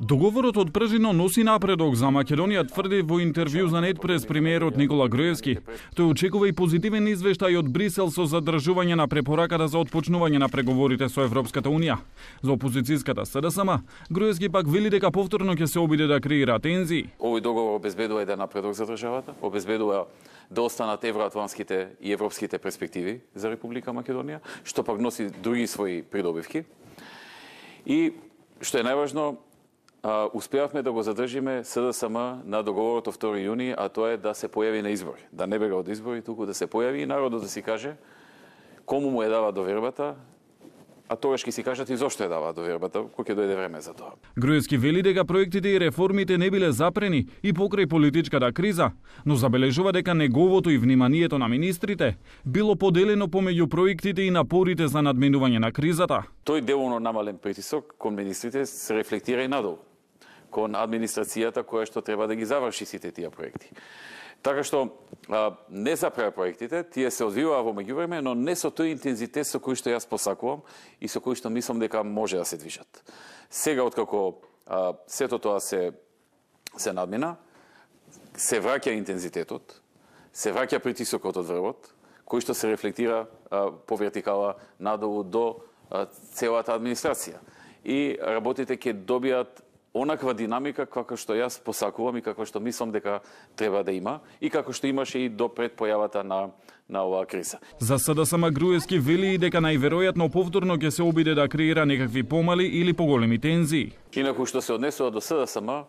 Договорот од Пржино носи напредок за Македонија, тврди во интервју за Нетпрес премиерот Никола Гроевски. Тој очекува и позитивен извештај од Брисел со задржување на препораката за отпочнување на преговорите со Европската Унија. За опозицијската СДСМ, Гроевски пак вели дека повторно ќе се обиде да креира тензии. Овој договор обезбедува еден напредок за државата, обезбедува да останат евроатланските и европските перспективи за Република Македонија, што пак носи други своји придобивки. И што е најважно, успеавме да го задржиме СДСМ на договорот од 2 јуни, а тоа е да се појави на избори. Да не бега од избори, туку да се појави и народот да си каже кому му е дава довербата, а тогаш ќе си кажат и зошто е дава довербата, кој ќе дојде време за тоа. Груевски вели дека проектите и реформите не биле запрени и покрај политичката криза, но забележува дека неговото и вниманието на министрите било поделено помеѓу проектите и напорите за надменување на кризата. Тој делоно намален притисок кон министрите се рефлектира и надолу кон администрацијата која што треба да ги заврши сите тие проекти. Така што а, не се праве проектите, тие се одвиваа во меѓувреме, но не со тој интензитет со кој што јас посакувам и со кој што мислам дека може да се движат. Сега откако а, сето тоа се се надмина, се враќа интензитетот, се враќа притисокот од врвот, кој што се рефлектира а, по вертикала надолу до а, целата администрација. И работите ќе добијат онаква динамика каква што јас посакувам и каква што мислам дека треба да има и како што имаше и до пред појавата на на оваа криза. За СДСМ Груевски вели и дека најверојатно повторно ќе се обиде да креира некакви помали или поголеми тензии. Инаку што се однесува до СДСМ,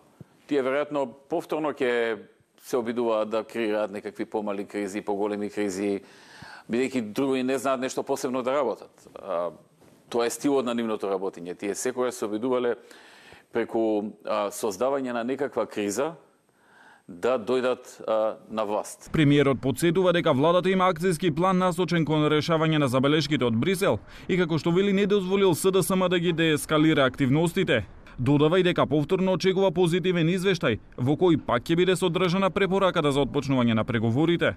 тие веројатно повторно ќе се обидуваат да креираат некакви помали кризи, поголеми кризи, бидејќи други не знаат нешто посебно да работат. А, тоа е стилот на нивното работење. Тие секогаш се обидувале преку а, создавање на некаква криза, да дојдат а, на власт. Премиерот подсетува дека владата има акцијски план насочен кон решавање на забелешките од Брисел и како што вели не дозволил СДСМ да ги деескалира активностите. Додава и дека повторно очекува позитивен извештај, во кој пак ќе биде содржана препораката за отпочнување на преговорите.